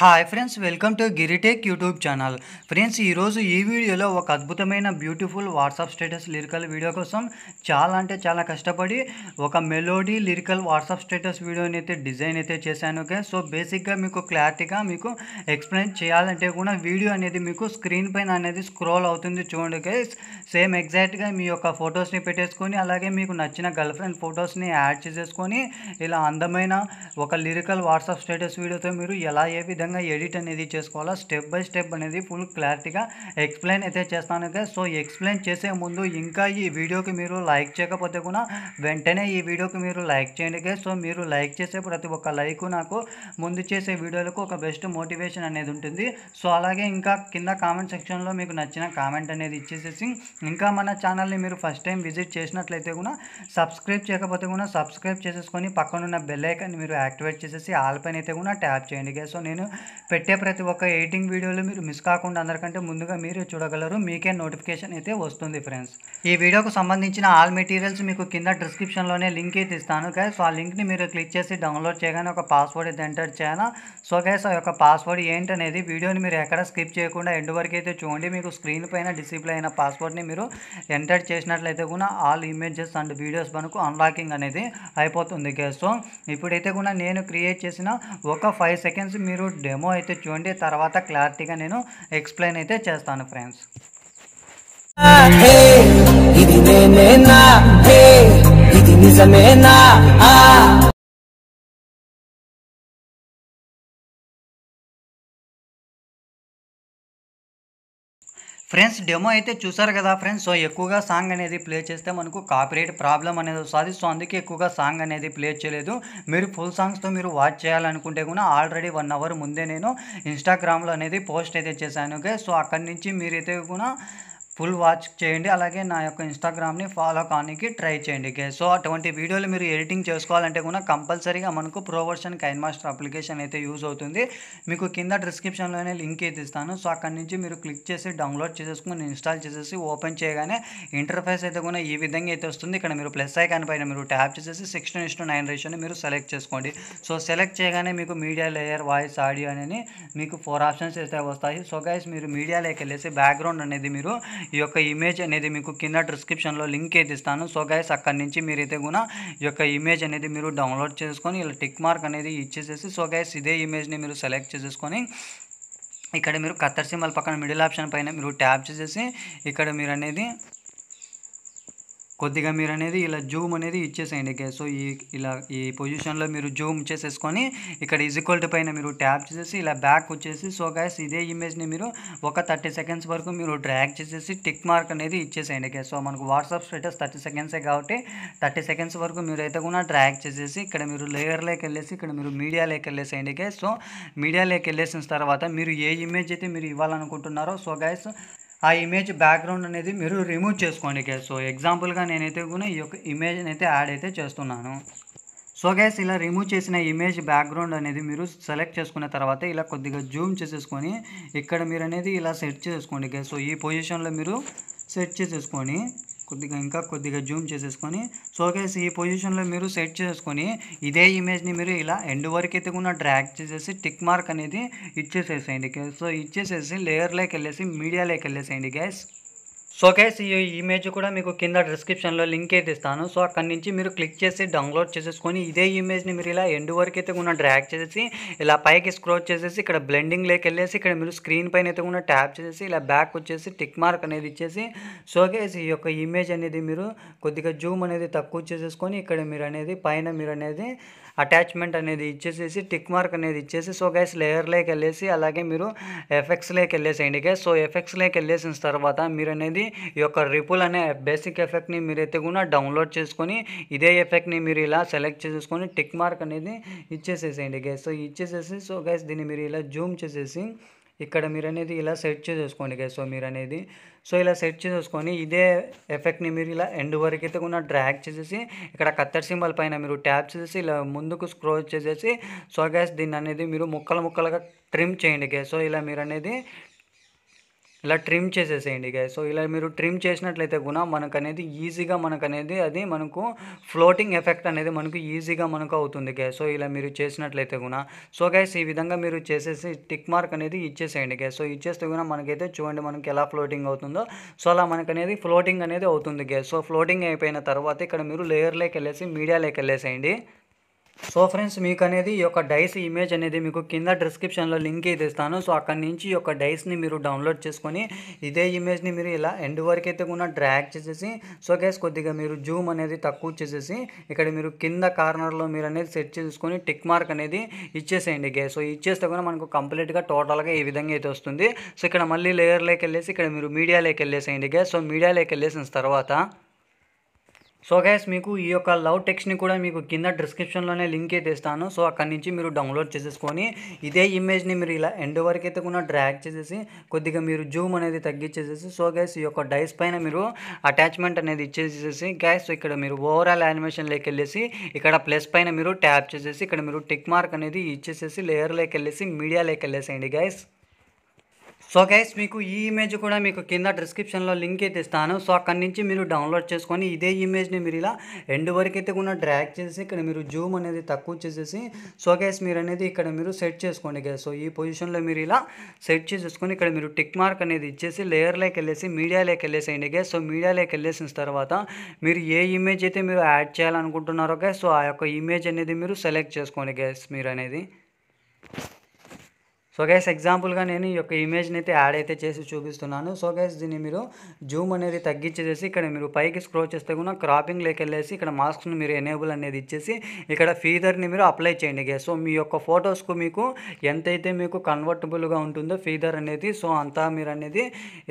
Hi friends welcome to Giritech YouTube channel friends ఈరోజు ఈ వీడియోలో ఒక అద్భుతమైన beautiful WhatsApp status lyrical video కోసం చాలా అంటే చాలా కష్టపడి ఒక మెలోడీ లిరికల్ వాట్సాప్ స్టేటస్ వీడియోని అయితే డిజైన్ అయితే చేశాను ఓకే సో బేసిక్గా మీకు క్లారిటీగా మీకు ఎక్స్ప్లెయిన్ చేయాలంటే కూడా వీడియో అనేది మీకు స్క్రీన్ పైన అనేది స్క్రోల్ అవుతుంది చూడండి ఓకే సేమ్ ఎగ్జాక్ట్గా మీ యొక్క ఫొటోస్ని పెట్టేసుకొని అలాగే మీకు నచ్చిన గర్ల్ ఫ్రెండ్ ఫొటోస్ని యాడ్ చేసేసుకొని ఇలా అందమైన ఒక లిరికల్ వాట్సాప్ స్టేటస్ వీడియోతో మీరు ఎలా ఏ విధంగా విధంగా ఎడిట్ అనేది చేసుకోవాలా స్టెప్ బై స్టెప్ అనేది ఫుల్ క్లారిటీగా ఎక్స్ప్లెయిన్ అయితే చేస్తాను కదా సో ఎక్స్ప్లెయిన్ చేసే ముందు ఇంకా ఈ వీడియోకి మీరు లైక్ చేయకపోతే కూడా వెంటనే ఈ వీడియోకి మీరు లైక్ చేయండి కదా సో మీరు లైక్ చేసే ప్రతి ఒక్క లైక్ నాకు ముందు చేసే వీడియోలకు ఒక బెస్ట్ మోటివేషన్ అనేది ఉంటుంది సో అలాగే ఇంకా కింద కామెంట్ సెక్షన్లో మీకు నచ్చిన కామెంట్ అనేది ఇచ్చేసేసి ఇంకా మన ఛానల్ని మీరు ఫస్ట్ టైం విజిట్ చేసినట్లయితే కూడా సబ్స్క్రైబ్ చేయకపోతే కూడా సబ్స్క్రైబ్ చేసేసుకొని పక్కనున్న బెల్ ఐకాన్ని మీరు యాక్టివేట్ చేసేసి ఆల్పైన అయితే కూడా ట్యాప్ చేయండి సో నేను పెట్టే ప్రతి ఒక్క ఎయిటింగ్ వీడియోలు మీరు మిస్ కాకుండా అందరికంటే ముందుగా మీరే చూడగలరు మీకే నోటిఫికేషన్ అయితే వస్తుంది ఫ్రెండ్స్ ఈ వీడియోకు సంబంధించిన ఆల్ మెటీరియల్స్ మీకు కింద డిస్క్రిప్షన్లోనే లింక్ అయితే ఇస్తాను గ్యాస్ సో ఆ లింక్ని మీరు క్లిక్ చేసి డౌన్లోడ్ చేయగానే ఒక పాస్వర్డ్ అయితే ఎంటర్ చేయాలా సో గ్యాస్ ఆ యొక్క పాస్వర్డ్ ఏంటనేది వీడియోని మీరు ఎక్కడ స్కిప్ చేయకుండా ఎండ్ వరకు అయితే చూడండి మీకు స్క్రీన్ పైన డిసిప్లై అయిన పాస్వర్డ్ని మీరు ఎంటర్ చేసినట్లయితే కూడా ఆల్ ఇమేజెస్ అండ్ వీడియోస్ మనకు అన్లాకింగ్ అనేది అయిపోతుంది గ్యాస్ సో ఇప్పుడైతే కూడా నేను క్రియేట్ చేసిన ఒక ఫైవ్ సెకండ్స్ మీరు డెమో అయితే చూడండి తర్వాత క్లారిటీగా నేను ఎక్స్ప్లెయిన్ అయితే చేస్తాను ఫ్రెండ్స్ ఇది నిజమేనా ఫ్రెండ్స్ డెమో అయితే చూసారు కదా ఫ్రెండ్స్ సో ఎక్కువగా సాంగ్ అనేది ప్లే చేస్తే మనకు కాపీరైట్ ప్రాబ్లం అనేది వస్తుంది సో అందుకే ఎక్కువగా సాంగ్ అనేది ప్లే చేయలేదు మీరు ఫుల్ సాంగ్స్తో మీరు వాచ్ చేయాలనుకుంటే కూడా ఆల్రెడీ వన్ అవర్ ముందే నేను ఇన్స్టాగ్రామ్లో అనేది పోస్ట్ అయితే చేశాను ఓకే సో అక్కడి నుంచి మీరైతే కూడా ఫుల్ వాచ్ చేయండి అలాగే నా యొక్క ఇన్స్టాగ్రామ్ని ఫాలో కానికి ట్రై చేయండి గే సో అటువంటి వీడియోలు మీరు ఎడిటింగ్ చేసుకోవాలంటే కూడా కంపల్సరీగా మనకు ప్రోవర్షన్ కైన్ మాస్టర్ అప్లికేషన్ అయితే యూజ్ అవుతుంది మీకు కింద డిస్క్రిప్షన్లోనే లింక్ అయితే ఇస్తాను సో అక్కడి నుంచి మీరు క్లిక్ చేసి డౌన్లోడ్ చేసేసుకుని ఇన్స్టాల్ చేసేసి ఓపెన్ చేయగానే ఇంటర్ఫేస్ అయితే కూడా ఈ విధంగా అయితే వస్తుంది ఇక్కడ మీరు ప్లస్ ఐకాన్ పైన మీరు ట్యాప్ చేసేసి సిక్స్టీన్ ఇస్ నైన్ రేషియోని మీరు సెలెక్ట్ చేసుకోండి సో సెలెక్ట్ చేయగానే మీకు మీడియా లేయర్ వాయిస్ ఆడియో అనేది మీకు ఫోర్ ఆప్షన్స్ అయితే వస్తాయి సో గైస్ మీరు మీడియాలోకి వెళ్ళేసి బ్యాక్గ్రౌండ్ అనేది మీరు ఈ యొక్క ఇమేజ్ అనేది మీకు కింద డిస్క్రిప్షన్లో లింక్ అయితే ఇస్తాను సో గైస్ అక్కడి నుంచి మీరైతే కూడా ఈ యొక్క ఇమేజ్ అనేది మీరు డౌన్లోడ్ చేసుకొని ఇలా టిక్ మార్క్ అనేది ఇచ్చేసేసి సో గైస్ ఇదే ఇమేజ్ని మీరు సెలెక్ట్ చేసేసుకొని ఇక్కడ మీరు కత్తర్ పక్కన మిడిల్ ఆప్షన్ పైన మీరు ట్యాప్ చేసేసి ఇక్కడ మీరు అనేది కొద్దిగా మీరు అనేది ఇలా జూమ్ అనేది ఇచ్చేసేయండి సో ఈ ఇలా ఈ పొజిషన్లో మీరు జూమ్ చేసేసుకొని ఇక్కడ ఈక్వల్ టు పైన మీరు ట్యాప్ చేసేసి ఇలా బ్యాక్ వచ్చేసి సో గ్యాస్ ఇదే ఇమేజ్ని మీరు ఒక థర్టీ సెకండ్స్ వరకు మీరు డ్రాగ్ చేసేసి టిక్ మార్క్ అనేది ఇచ్చేసేయండి సో మనకు వాట్సాప్ స్టేటస్ థర్టీ సెకండ్సే కాబట్టి థర్టీ సెకండ్స్ వరకు మీరు అయితే కూడా డ్రాక్ చేసేసి ఇక్కడ మీరు లేయర్లోకి వెళ్ళేసి ఇక్కడ మీరు మీడియాలోకి వెళ్ళేసేయండి సో మీడియాలోకి వెళ్ళేసిన తర్వాత మీరు ఏ ఇమేజ్ అయితే మీరు ఇవ్వాలనుకుంటున్నారో సో గ్యాస్ ఆ ఇమేజ్ బ్యాక్గ్రౌండ్ అనేది మీరు రిమూవ్ చేసుకోండి గ్యాస్ సో ఎగ్జాంపుల్గా నేనైతే కూడా ఈ యొక్క ఇమేజ్ని అయితే యాడ్ అయితే చేస్తున్నాను సో గ్యాస్ ఇలా రిమూవ్ చేసిన ఇమేజ్ బ్యాక్గ్రౌండ్ అనేది మీరు సెలెక్ట్ చేసుకున్న తర్వాత ఇలా కొద్దిగా జూమ్ చేసేసుకొని ఇక్కడ మీరు అనేది ఇలా సెట్ చేసుకోండి గైస్ సో ఈ పొజిషన్లో మీరు సెట్ చేసేసుకొని కొద్దిగా ఇంకా కొద్దిగా జూమ్ చేసేసుకొని సో గైస్ ఈ పొజిషన్లో మీరు సెట్ చేసుకొని ఇదే ఇమేజ్ని మీరు ఇలా ఎండ్ వరకు అయితే కూడా డ్రాక్ చేసేసి టిక్ మార్క్ అనేది ఇచ్చేసేసేయండి సో ఇచ్చేసేసి లేయర్లోకి వెళ్ళేసి మీడియాలోకి వెళ్ళేసేయండి గ్యాస్ సో గైస్ ఈ ఇమేజ్ కూడా మీకు కింద డిస్క్రిప్షన్లో లింక్ అయితే ఇస్తాను సో అక్కడి నుంచి మీరు క్లిక్ చేసి డౌన్లోడ్ చేసేసుకొని ఇదే ఇమేజ్ని మీరు ఇలా ఎండ్ వరకు అయితే కూడా డ్రాక్ చేసేసి ఇలా పైకి స్క్రోచ్ చేసేసి ఇక్కడ బ్లెండింగ్ లేక వెళ్ళేసి ఇక్కడ మీరు స్క్రీన్ పైన అయితే కూడా ట్యాప్ చేసేసి ఇలా బ్యాక్ వచ్చేసి టిక్ మార్క్ అనేది ఇచ్చేసి సో గైస్ ఈ యొక్క ఇమేజ్ అనేది మీరు కొద్దిగా జూమ్ అనేది తక్కువ చేసేసుకొని ఇక్కడ మీరు అనేది పైన మీరు అనేది అటాచ్మెంట్ అనేది ఇచ్చేసేసి టిక్ మార్క్ అనేది ఇచ్చేసి సో గైస్ లేయర్లోకి వెళ్ళేసి అలాగే మీరు ఎఫెక్ట్స్లోకి వెళ్ళేసేయండి గైస్ సో ఎఫెక్ట్స్లోకి వెళ్ళేసిన తర్వాత మీరు అనేది ఈ యొక్క రిపుల్ అనే బేసిక్ ఎఫెక్ట్ని మీరైతే కూడా డౌన్లోడ్ చేసుకొని ఇదే ఎఫెక్ట్ని మీరు ఇలా సెలెక్ట్ చేసేసుకొని టిక్ మార్క్ అనేది ఇచ్చేసేసేయండి గైస్ సో ఇచ్చేసేసి సో గైస్ దీన్ని మీరు ఇలా జూమ్ చేసేసి ఇక్కడ మీరు అనేది ఇలా సెట్ చేసేసుకోండి గైస్ సో మీరు అనేది సో ఇలా సెట్ చేసేసుకొని ఇదే ఎఫెక్ట్ని మీరు ఇలా ఎండ్ వరకు అయితే కూడా డ్రాగ్ చేసేసి ఇక్కడ కత్తర్ సింబల్ పైన మీరు ట్యాప్ చేసేసి ఇలా ముందుకు స్క్రోచ్ చేసేసి సో గ్యాస్ దీన్ని అనేది మీరు ముక్కలు ముక్కలుగా ట్రిమ్ చేయండి గ్యాస్ సో ఇలా మీరు అనేది ఇలా ట్రిమ్ చేసేసేయండి గాయ సో ఇలా మీరు ట్రిమ్ చేసినట్లయితే కూడా మనకు అనేది ఈజీగా మనకు అనేది అది మనకు ఫ్లోటింగ్ ఎఫెక్ట్ అనేది మనకు ఈజీగా మనకు అవుతుంది గాయ సో ఇలా మీరు చేసినట్లయితే కూడా సో గాయస్ ఈ విధంగా మీరు చేసేసి టిక్ మార్క్ అనేది ఇచ్చేసేయండి గాయ సో ఇచ్చేస్తే కూడా మనకైతే చూడండి మనకి ఎలా ఫ్లోటింగ్ అవుతుందో సో అలా మనకు అనేది ఫ్లోటింగ్ అనేది అవుతుంది గాయ సో ఫ్లోటింగ్ అయిపోయిన తర్వాత ఇక్కడ మీరు లేయర్లోకి వెళ్ళేసి మీడియాలోకి వెళ్ళేసేయండి సో ఫ్రెండ్స్ మీకు అనేది ఈ యొక్క డైస్ ఇమేజ్ అనేది మీకు కింద డిస్క్రిప్షన్లో లింక్ అయితే ఇస్తాను సో అక్కడి నుంచి ఈ యొక్క డైస్ని మీరు డౌన్లోడ్ చేసుకొని ఇదే ఇమేజ్ని మీరు ఇలా ఎండ్ వరకు అయితే కూడా డ్రాక్ చేసేసి సో గేస్ కొద్దిగా మీరు జూమ్ అనేది తక్కువ చేసేసి ఇక్కడ మీరు కింద కార్నర్లో మీరు అనేది సెట్ చేసుకొని టిక్ మార్క్ అనేది ఇచ్చేసేయండి గైస్ సో ఇచ్చేస్తే కూడా మనకు కంప్లీట్గా టోటల్గా ఈ విధంగా అయితే వస్తుంది సో ఇక్కడ మళ్ళీ లేయర్లోకి వెళ్ళేసి ఇక్కడ మీరు మీడియాలోకి వెళ్ళేసేయండి గైస్ సో మీడియాలోకి వెళ్ళేసిన తర్వాత సో గైస్ మీకు ఈ యొక్క లవ్ టెక్స్ట్ని కూడా మీకు కింద డిస్క్రిప్షన్లోనే లింక్ అయితే ఇస్తాను సో అక్కడి నుంచి మీరు డౌన్లోడ్ చేసేసుకొని ఇదే ఇమేజ్ని మీరు ఇలా ఎండ్ వరకు అయితే కూడా డ్రాక్ చేసేసి కొద్దిగా మీరు జూమ్ అనేది తగ్గించేసేసి సో గైస్ ఈ యొక్క డైస్ పైన మీరు అటాచ్మెంట్ అనేది ఇచ్చేసేసి గ్యాస్ ఇక్కడ మీరు ఓవరాల్ యానిమేషన్లోకి వెళ్ళేసి ఇక్కడ ప్లస్ పైన మీరు ట్యాప్ చేసేసి ఇక్కడ మీరు టిక్ మార్క్ అనేది ఇచ్చేసేసి లేయర్లోకి వెళ్ళేసి మీడియా వెళ్ళేసేయండి గైస్ సో గైస్ మీకు ఈ ఇమేజ్ కూడా మీకు కింద డిస్క్రిప్షన్లో లింక్ అయితే ఇస్తాను సో అక్కడి నుంచి మీరు డౌన్లోడ్ చేసుకొని ఇదే ఇమేజ్ని మీరు ఇలా ఎండ్ వరకు అయితే కూడా డ్రాక్ చేసి ఇక్కడ మీరు జూమ్ అనేది తక్కువ చేసేసి సో గైస్ మీరు అనేది ఇక్కడ మీరు సెట్ చేసుకోండి గైస్ సో ఈ పొజిషన్లో మీరు ఇలా సెట్ చేసేసుకొని ఇక్కడ మీరు టిక్ మార్క్ అనేది ఇచ్చేసి లేయర్లోకి వెళ్ళేసి మీడియాలోకి వెళ్ళేసేయండి గైస్ సో మీడియాలోకి వెళ్ళేసిన తర్వాత మీరు ఏ ఇమేజ్ అయితే మీరు యాడ్ చేయాలనుకుంటున్నారో గైస్ సో ఆ యొక్క ఇమేజ్ అనేది మీరు సెలెక్ట్ చేసుకోండి గైస్ మీరు అనేది సో గైస్ ఎగ్జాంపుల్గా నేను ఈ యొక్క ఇమేజ్ని అయితే యాడ్ అయితే చేసి చూపిస్తున్నాను సో గైస్ దీన్ని మీరు జూమ్ అనేది తగ్గించేసి ఇక్కడ మీరు పైకి స్క్రో చేస్తే కూడా క్రాపింగ్ వెళ్ళేసి ఇక్కడ మాస్క్ను మీరు ఎనేబుల్ అనేది ఇచ్చేసి ఇక్కడ ఫీదర్ని మీరు అప్లై చేయండి గైస్ సో మీ యొక్క ఫొటోస్కు మీకు ఎంతైతే మీకు కన్వర్టబుల్గా ఉంటుందో ఫీదర్ అనేది సో అంతా మీరు అనేది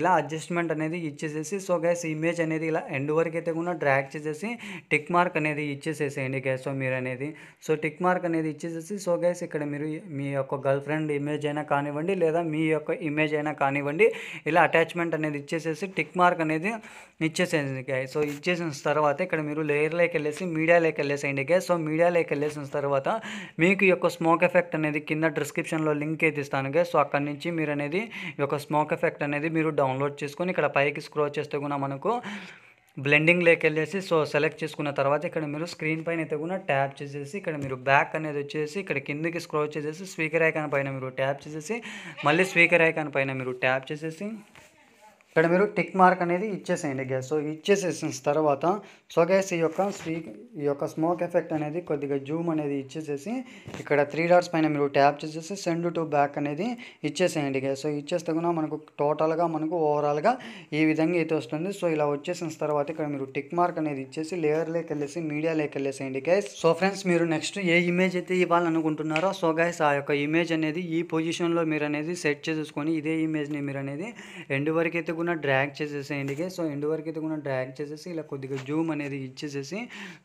ఇలా అడ్జస్ట్మెంట్ అనేది ఇచ్చేసేసి సో గైస్ ఇమేజ్ అనేది ఇలా ఎండ్ వరకు అయితే కూడా డ్రాక్ చేసేసి టిక్ మార్క్ అనేది ఇచ్చేసేసేయండి గైస్ సో మీరు అనేది సో టిక్ మార్క్ అనేది ఇచ్చేసేసి సో గైస్ ఇక్కడ మీరు మీ యొక్క గర్ల్ ఫ్రెండ్ ఇమేజ్ అయినా కానివ్వండి లేదా మీ యొక్క ఇమేజ్ అయినా కానివ్వండి ఇలా అటాచ్మెంట్ అనేది ఇచ్చేసేసి టిక్ మార్క్ అనేది ఇచ్చేసేసింది గాయ సో ఇచ్చేసిన తర్వాత ఇక్కడ మీరు లేయర్లోకి వెళ్ళేసి మీడియాలోకి వెళ్ళేసేయండి గాయ సో మీడియాలోకి వెళ్ళేసిన తర్వాత మీకు యొక్క స్మోక్ ఎఫెక్ట్ అనేది కింద డిస్క్రిప్షన్లో లింక్ అయితే ఇస్తాను గా సో అక్కడి నుంచి మీరు అనేది యొక్క స్మోక్ ఎఫెక్ట్ అనేది మీరు డౌన్లోడ్ చేసుకొని ఇక్కడ పైకి స్క్రోల్ చేస్తే కూడా మనకు బ్లెండింగ్ లేకెళ్ళేసి సో సెలెక్ట్ చేసుకున్న తర్వాత ఇక్కడ మీరు స్క్రీన్ పైన అయితే కూడా ట్యాప్ చేసేసి ఇక్కడ మీరు బ్యాక్ అనేది వచ్చేసి ఇక్కడ కిందికి స్క్రోచ్ చేసేసి స్పీకర్ ఐకాన్ పైన మీరు ట్యాప్ చేసేసి మళ్ళీ స్పీకర్ ఐకాన్ పైన మీరు ట్యాప్ చేసేసి ఇక్కడ మీరు టిక్ మార్క్ అనేది ఇచ్చేసేయండి గ్యాస్ సో ఇచ్చేసేసిన తర్వాత సో గ్యాస్ ఈ యొక్క స్వీ ఈ యొక్క స్మోక్ ఎఫెక్ట్ అనేది కొద్దిగా జూమ్ అనేది ఇచ్చేసేసి ఇక్కడ త్రీ డాట్స్ పైన మీరు ట్యాప్ చేసేసి సెండ్ టు బ్యాక్ అనేది ఇచ్చేసేయండి గ్యాస్ సో ఇచ్చేస్తే కూడా మనకు టోటల్గా మనకు ఓవరాల్గా ఈ విధంగా అయితే వస్తుంది సో ఇలా వచ్చేసిన తర్వాత ఇక్కడ మీరు టిక్ మార్క్ అనేది ఇచ్చేసి లేయర్లోకి వెళ్ళేసి మీడియాలోకి వెళ్ళేసేయండి గ్యాస్ సో ఫ్రెండ్స్ మీరు నెక్స్ట్ ఏ ఇమేజ్ అయితే ఇవ్వాలనుకుంటున్నారో సో గ్యాస్ ఆ యొక్క ఇమేజ్ అనేది ఈ పొజిషన్లో మీరు అనేది సెట్ చేసేసుకొని ఇదే ఇమేజ్ని మీరు అనేది ఎండ్ వరకు అయితే కూడా డ్రాగ్ చేసేసేయండి సో ఎండ్ వరకు అయితే కూడా డ్రాగ్ చేసేసి ఇలా కొద్దిగా జూమ్ అనేది ఇచ్చేసేసి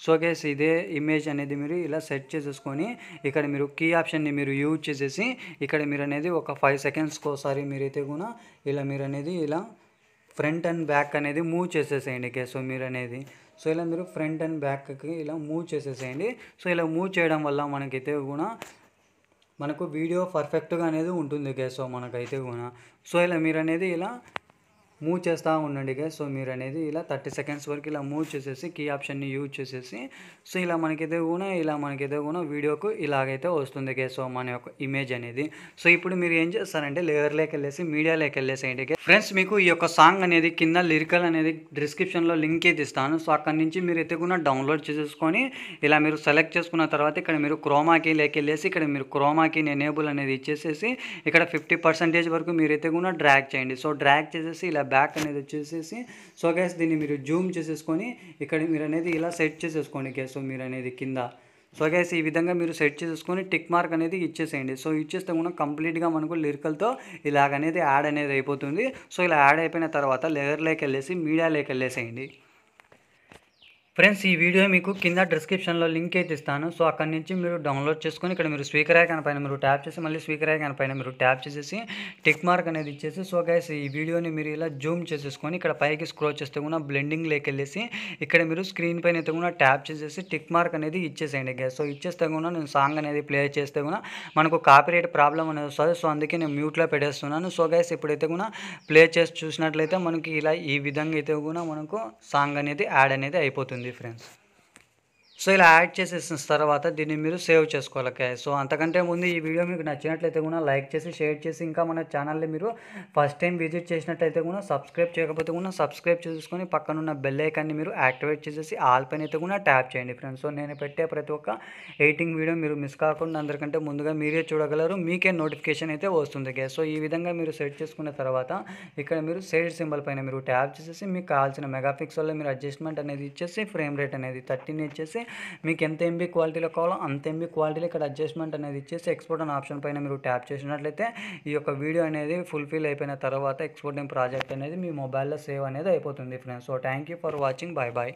సో గేస్ ఇదే ఇమేజ్ అనేది మీరు ఇలా సెట్ చేసేసుకొని ఇక్కడ మీరు కీ ఆప్షన్ని మీరు యూజ్ చేసేసి ఇక్కడ మీరు అనేది ఒక ఫైవ్ సెకండ్స్కి ఒకసారి మీరైతే కూడా ఇలా మీరు అనేది ఇలా ఫ్రంట్ అండ్ బ్యాక్ అనేది మూవ్ చేసేసేయండి సో మీరు అనేది సో ఇలా మీరు ఫ్రంట్ అండ్ బ్యాక్కి ఇలా మూవ్ చేసేసేయండి సో ఇలా మూవ్ చేయడం వల్ల మనకైతే కూడా మనకు వీడియో పర్ఫెక్ట్గా అనేది ఉంటుంది సో మనకైతే కూడా సో ఇలా మీరు అనేది ఇలా మూవ్ చేస్తూ ఉండండి గా సో మీరు అనేది ఇలా థర్టీ సెకండ్స్ వరకు ఇలా మూవ్ చేసేసి కీ ఆప్షన్ని యూజ్ చేసేసి సో ఇలా మనకైతే కూడా ఇలా మనకైతే కూడా వీడియోకు ఇలాగైతే వస్తుంది గే సో మన యొక్క ఇమేజ్ అనేది సో ఇప్పుడు మీరు ఏం చేస్తారంటే లేయర్లోకి వెళ్ళేసి మీడియాలోకి వెళ్ళేసేయండి ఫ్రెండ్స్ మీకు ఈ యొక్క సాంగ్ అనేది కింద లిరికల్ అనేది డిస్క్రిప్షన్లో లింక్ అయితే ఇస్తాను సో అక్కడ నుంచి మీరు అయితే కూడా డౌన్లోడ్ చేసేసుకొని ఇలా మీరు సెలెక్ట్ చేసుకున్న తర్వాత ఇక్కడ మీరు క్రోమాకి లేకెళ్ళేసి ఇక్కడ మీరు క్రోమాకి ఎనేబుల్ అనేది ఇచ్చేసేసి ఇక్కడ ఫిఫ్టీ పర్సెంటేజ్ వరకు మీరైతే కూడా డ్రాక్ చేయండి సో డ్రాక్ చేసేసి ఇలా బ్యాక్ అనేది వచ్చేసేసి సో గ్యాస్ దీన్ని మీరు జూమ్ చేసేసుకొని ఇక్కడ మీరు అనేది ఇలా సెట్ చేసేసుకోండి గ్యాస్ మీరు అనేది కింద సో గైస్ ఈ విధంగా మీరు సెట్ చేసేసుకొని టిక్ మార్క్ అనేది ఇచ్చేసేయండి సో ఇచ్చేస్తే కూడా కంప్లీట్గా మనకు లిరికల్తో ఇలాగనేది యాడ్ అనేది అయిపోతుంది సో ఇలా యాడ్ అయిపోయిన తర్వాత లేయర్లోకి వెళ్ళేసి మీడియాలోకి వెళ్ళేసేయండి ఫ్రెండ్స్ ఈ వీడియో మీకు కింద డిస్క్రిప్షన్లో లింక్ అయితే ఇస్తాను సో అక్కడ నుంచి మీరు డౌన్లోడ్ చేసుకొని ఇక్కడ మీరు స్పీకర్ ఐకాన్ పైన మీరు ట్యాప్ చేసి మళ్ళీ స్పీకర్ ఐకాన్ పైన మీరు ట్యాప్ చేసేసి టిక్ మార్క్ అనేది ఇచ్చేసి సో గైస్ ఈ వీడియోని మీరు ఇలా జూమ్ చేసేసుకొని ఇక్కడ పైకి స్క్రోల్ చేస్తే కూడా బ్లెండింగ్ వెళ్ళేసి ఇక్కడ మీరు స్క్రీన్ పైన అయితే కూడా ట్యాప్ చేసేసి టిక్ మార్క్ అనేది ఇచ్చేసేయండి గైస్ సో ఇచ్చేస్తే కూడా నేను సాంగ్ అనేది ప్లే చేస్తే కూడా మనకు కాపీరేట్ ప్రాబ్లం అనేది వస్తుంది సో అందుకే నేను మ్యూట్లో పెట్టేస్తున్నాను సో గైస్ ఇప్పుడైతే కూడా ప్లే చేసి చూసినట్లయితే మనకి ఇలా ఈ విధంగా అయితే కూడా మనకు సాంగ్ అనేది యాడ్ అనేది అయిపోతుంది difference. సో ఇలా యాడ్ చేసేసిన తర్వాత దీన్ని మీరు సేవ్ చేసుకోవాలి సో అంతకంటే ముందు ఈ వీడియో మీకు నచ్చినట్లయితే కూడా లైక్ చేసి షేర్ చేసి ఇంకా మన ఛానల్ని మీరు ఫస్ట్ టైం విజిట్ చేసినట్లయితే కూడా సబ్స్క్రైబ్ చేయకపోతే కూడా సబ్స్క్రైబ్ చేసుకొని పక్కనున్న బెల్లైకాన్ని మీరు యాక్టివేట్ చేసేసి ఆల్ పైన అయితే కూడా ట్యాప్ చేయండి ఫ్రెండ్స్ సో నేను పెట్టే ప్రతి ఒక్క ఎయిటింగ్ వీడియో మీరు మిస్ కాకుండా అందరికంటే ముందుగా మీరే చూడగలరు మీకే నోటిఫికేషన్ అయితే వస్తుంది గ్యాస్ సో ఈ విధంగా మీరు సెట్ చేసుకున్న తర్వాత ఇక్కడ మీరు సేల్ సింబల్ పైన మీరు ట్యాప్ చేసేసి మీకు కావాల్సిన మెగా పిక్సెల్లో మీరు అడ్జస్ట్మెంట్ అనేది ఇచ్చేసి ఫ్రేమ్ రేట్ అనేది థర్టీన్ ఇచ్చేసి మీకు ఎంత ఎంబీ క్వాలిటీలో కావాలో అంత ఎంబీ క్వాలిటీలో ఇక్కడ అడ్జస్ట్మెంట్ అనేది ఇచ్చేసి ఎక్స్పోర్ట్ అనే ఆప్షన్ పైన మీరు ట్యాప్ చేసినట్లయితే ఈ యొక్క వీడియో అనేది ఫుల్ఫిల్ అయిపోయిన తర్వాత ఎక్స్పోర్టింగ్ ప్రాజెక్ట్ అనేది మీ మొబైల్లో సేవ్ అనేది అయిపోతుంది friends so thank you for watching bye bye